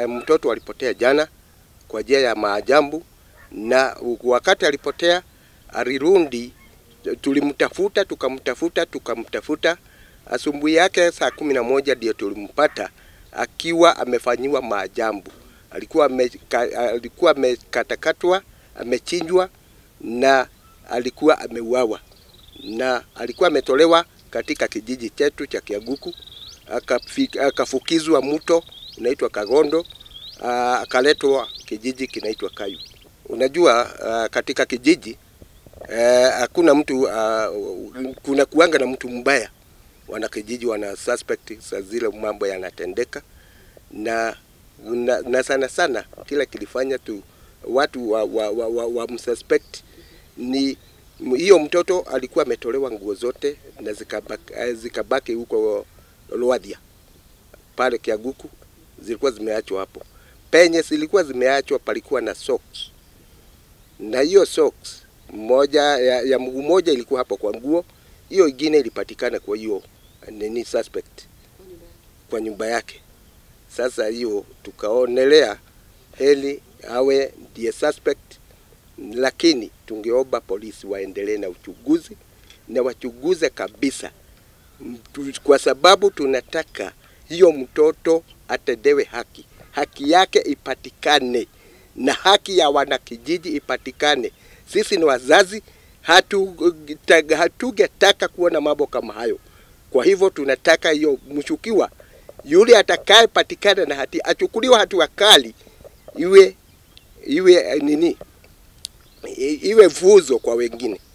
Eh, mtoto alipotea jana kwa njia ya maajabu, na wakati alipotea alirundi, tulimtafuta tukamtafuta tukamtafuta. Asubuhi yake saa kumi na moja ndio tulimpata akiwa amefanyiwa maajabu. Alikuwa ameka, alikuwa amekatakatwa, amechinjwa na alikuwa ameuawa, na alikuwa ametolewa katika kijiji chetu cha Kiaguku akafukizwa mto inaitwa Kagondo, ah, akaletwa kijiji kinaitwa Kayu. Unajua uh, katika kijiji eh, hakuna mtu uh, kuna kuanga na mtu mbaya, wanakijiji wana suspect saa zile mambo yanatendeka na, na, na sana sana kila kilifanya tu watu wa, wa, wa, wa, wa msuspect ni hiyo mtoto alikuwa ametolewa nguo zote na zikabaki, eh, zikabaki huko Lwadhia pale Kiaguku zilikuwa zimeachwa hapo. Penye zilikuwa zimeachwa palikuwa na socks, na hiyo socks moja ya, ya mguu moja ilikuwa hapo kwa nguo hiyo ingine ilipatikana kwa hiyo nini suspect kwa nyumba yake. Sasa hiyo tukaonelea heli awe ndiye suspect, lakini tungeomba polisi waendelee na uchunguzi na wachunguze kabisa, kwa sababu tunataka hiyo mtoto atendewe haki, haki yake ipatikane na haki ya wanakijiji ipatikane. Sisi ni wazazi, hatugetaka hatu kuona mambo kama hayo. Kwa hivyo tunataka hiyo mshukiwa yule atakayepatikana na hati achukuliwa hatua kali, iwe iwe nini, iwe vuzo kwa wengine.